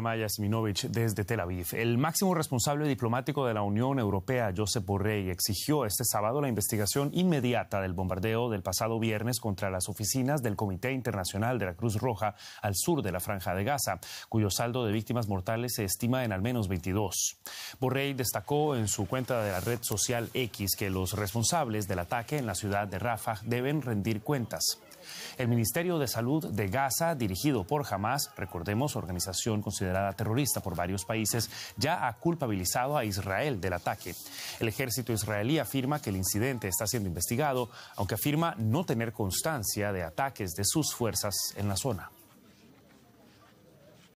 Maya desde Tel Aviv. El máximo responsable diplomático de la Unión Europea, Josep Borrell, exigió este sábado la investigación inmediata del bombardeo del pasado viernes contra las oficinas del Comité Internacional de la Cruz Roja al sur de la Franja de Gaza, cuyo saldo de víctimas mortales se estima en al menos 22. Borrell destacó en su cuenta de la red social X que los responsables del ataque en la ciudad de Rafah deben rendir cuentas. El Ministerio de Salud de Gaza, dirigido por Hamas, recordemos, organización considerada terrorista por varios países, ya ha culpabilizado a Israel del ataque. El ejército israelí afirma que el incidente está siendo investigado, aunque afirma no tener constancia de ataques de sus fuerzas en la zona.